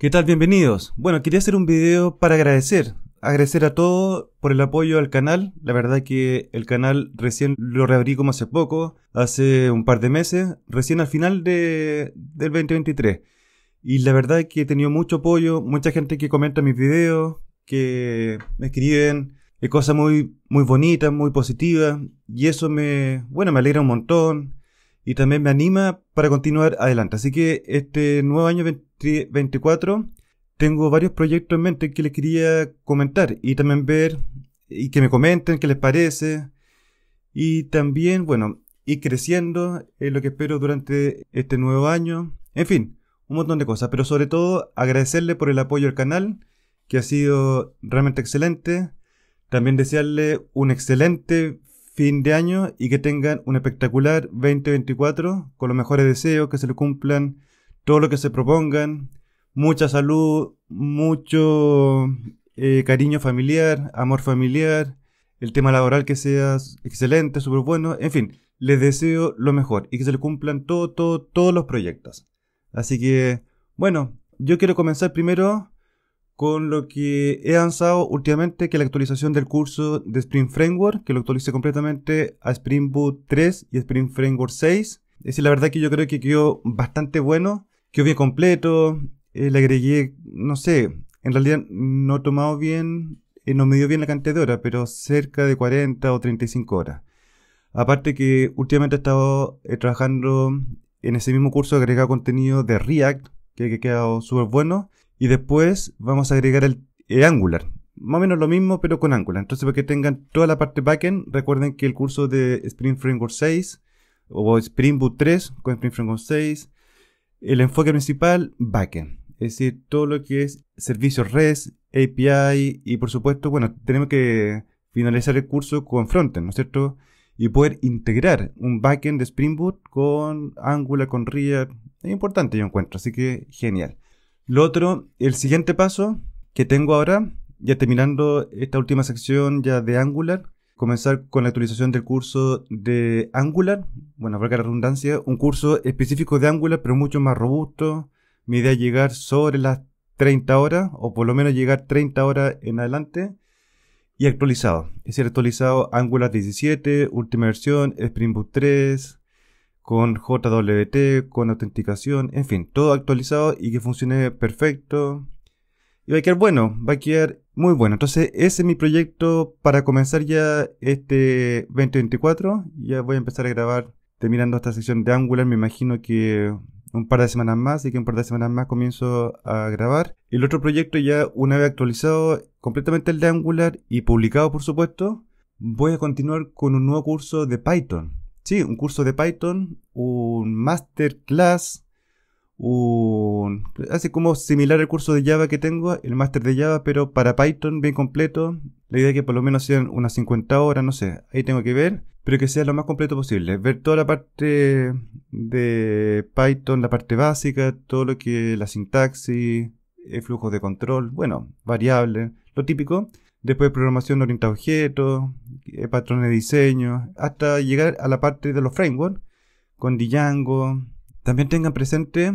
¿Qué tal? Bienvenidos. Bueno, quería hacer un video para agradecer. Agradecer a todos por el apoyo al canal. La verdad que el canal recién lo reabrí como hace poco, hace un par de meses, recién al final de, del 2023. Y la verdad que he tenido mucho apoyo, mucha gente que comenta mis videos, que me escriben, cosas muy, muy bonitas, muy positivas. Y eso me, bueno, me alegra un montón y también me anima para continuar adelante. Así que este nuevo año 2024. tengo varios proyectos en mente que les quería comentar y también ver y que me comenten qué les parece y también, bueno, ir creciendo es lo que espero durante este nuevo año. En fin, un montón de cosas, pero sobre todo agradecerle por el apoyo al canal que ha sido realmente excelente. También desearle un excelente fin de año y que tengan un espectacular 2024 con los mejores deseos, que se le cumplan todo lo que se propongan, mucha salud, mucho eh, cariño familiar, amor familiar, el tema laboral que sea excelente, súper bueno, en fin, les deseo lo mejor y que se le cumplan todo, todo, todos los proyectos. Así que, bueno, yo quiero comenzar primero con lo que he avanzado últimamente, que la actualización del curso de Spring Framework, que lo actualicé completamente a Spring Boot 3 y Spring Framework 6. Es decir, la verdad que yo creo que quedó bastante bueno, quedó bien completo, eh, le agregué, no sé, en realidad no he tomado bien, eh, no me dio bien la cantidad de horas, pero cerca de 40 o 35 horas. Aparte que últimamente he estado eh, trabajando en ese mismo curso, de contenido de React, que, que ha quedado súper bueno y después vamos a agregar el, Angular. Más o menos lo mismo, pero con Angular. Entonces, para que tengan toda la parte backend, recuerden que el curso de Spring Framework 6 o Spring Boot 3 con Spring Framework 6, el enfoque principal, backend. Es decir, todo lo que es servicios REST, API y por supuesto, bueno, tenemos que finalizar el curso con frontend, ¿no es cierto? Y poder integrar un backend de Spring Boot con Angular, con React. Es importante, yo encuentro, así que genial. Lo otro, el siguiente paso que tengo ahora, ya terminando esta última sección ya de Angular, comenzar con la actualización del curso de Angular, bueno, valga la redundancia, un curso específico de Angular, pero mucho más robusto. Mi idea es llegar sobre las 30 horas, o por lo menos llegar 30 horas en adelante, y actualizado. Es decir, actualizado Angular 17, última versión, Spring Boot 3, con JWT, con autenticación, en fin, todo actualizado y que funcione perfecto. Y va a quedar bueno, va a quedar muy bueno. Entonces, ese es mi proyecto para comenzar ya este 2024. Ya voy a empezar a grabar terminando esta sección de Angular, me imagino que un par de semanas más, y que un par de semanas más comienzo a grabar. El otro proyecto ya una vez actualizado completamente el de Angular y publicado por supuesto, voy a continuar con un nuevo curso de Python. Sí, un curso de Python, un masterclass, un... Así como similar al curso de Java que tengo, el Master de Java, pero para Python bien completo. La idea es que por lo menos sean unas 50 horas, no sé, ahí tengo que ver, pero que sea lo más completo posible. Ver toda la parte de Python, la parte básica, todo lo que la sintaxis, el flujo de control, bueno, variables, lo típico después programación orientada a objetos, eh, patrones de diseño, hasta llegar a la parte de los frameworks con Django. También tengan presente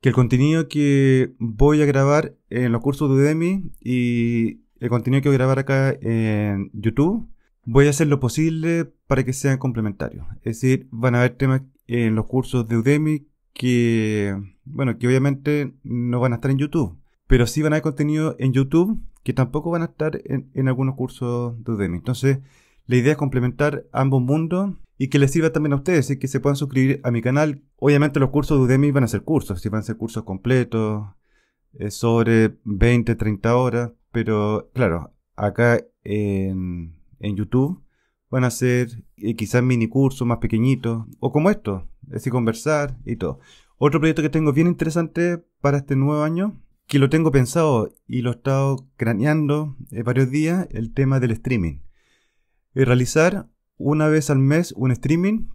que el contenido que voy a grabar en los cursos de Udemy y el contenido que voy a grabar acá en YouTube, voy a hacer lo posible para que sean complementarios. Es decir, van a haber temas en los cursos de Udemy que, bueno, que obviamente no van a estar en YouTube, pero sí van a haber contenido en YouTube que tampoco van a estar en, algunos cursos de Udemy. Entonces, la idea es complementar ambos mundos y que les sirva también a ustedes y que se puedan suscribir a mi canal. Obviamente los cursos de Udemy van a ser cursos, si van a ser cursos completos, eh, sobre 20, 30 horas, pero claro, acá en, en YouTube van a ser eh, quizás mini cursos más pequeñitos o como esto, es decir, conversar y todo. Otro proyecto que tengo bien interesante para este nuevo año que lo tengo pensado y lo he estado craneando eh, varios días, el tema del streaming. realizar una vez al mes un streaming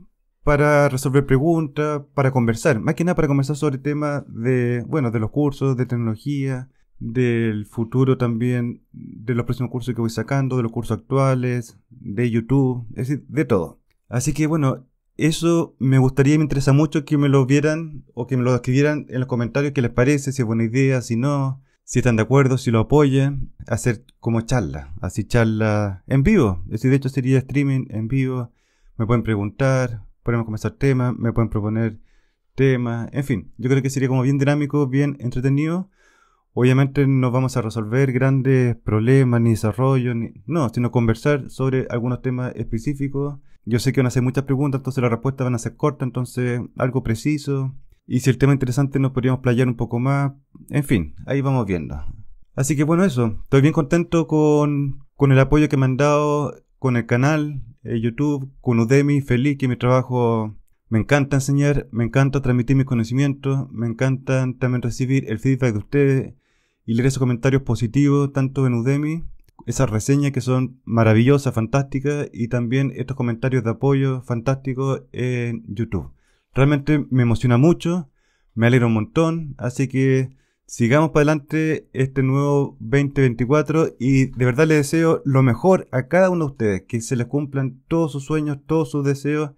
para resolver preguntas, para conversar, más que nada para conversar sobre tema de, bueno, de los cursos, de tecnología, del futuro también, de los próximos cursos que voy sacando, de los cursos actuales, de YouTube, de todo. Así que bueno, eso me gustaría y me interesa mucho que me lo vieran o que me lo escribieran en los comentarios qué les parece, si es buena idea, si no, si están de acuerdo, si lo apoyan. Hacer como charla, así charla en vivo. decir, de hecho sería streaming en vivo. Me pueden preguntar, podemos comenzar temas, me pueden proponer temas, en fin, yo creo que sería como bien dinámico, bien entretenido. Obviamente no vamos a resolver grandes problemas ni desarrollo, ni... no, sino conversar sobre algunos temas específicos. Yo sé que van a hacer muchas preguntas, entonces las respuestas van a ser cortas, entonces algo preciso. Y si el tema es interesante nos podríamos playar un poco más. En fin, ahí vamos viendo. Así que bueno, eso. Estoy bien contento con, el apoyo que me han dado con el canal, eh, YouTube, con Udemy, feliz que mi trabajo me encanta enseñar, me encanta transmitir mis conocimientos, me encanta también recibir el feedback de ustedes y leer esos comentarios positivos, tanto en Udemy, esas reseñas que son maravillosas, fantásticas, y también estos comentarios de apoyo fantásticos en YouTube. Realmente me emociona mucho, me alegra un montón, así que sigamos para adelante este nuevo 2024 y de verdad les deseo lo mejor a cada uno de ustedes, que se les cumplan todos sus sueños, todos sus deseos,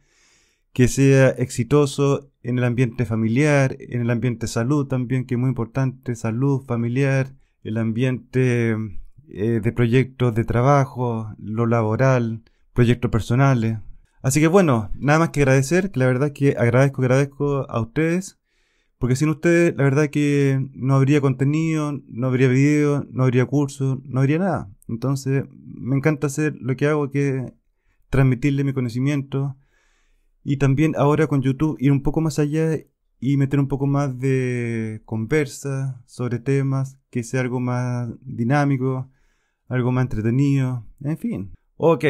que sea exitoso en el ambiente familiar, en el ambiente salud también, que es muy importante, salud familiar, el ambiente eh, de proyectos de trabajo, lo laboral, proyectos personales. Así que bueno, nada más que agradecer, que la verdad que agradezco, agradezco a ustedes, porque sin ustedes la verdad que no habría contenido, no habría video, no habría curso, no habría nada. Entonces me encanta hacer lo que hago, que es transmitirle mi conocimiento, y también ahora con YouTube ir un poco más allá y meter un poco más de conversa sobre temas, que sea algo más dinámico, algo más entretenido, en fin. Ok,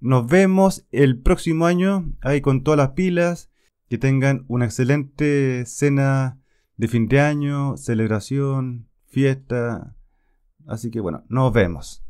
nos vemos el próximo año, ahí con todas las pilas, que tengan una excelente cena de fin de año, celebración, fiesta. Así que bueno, nos vemos.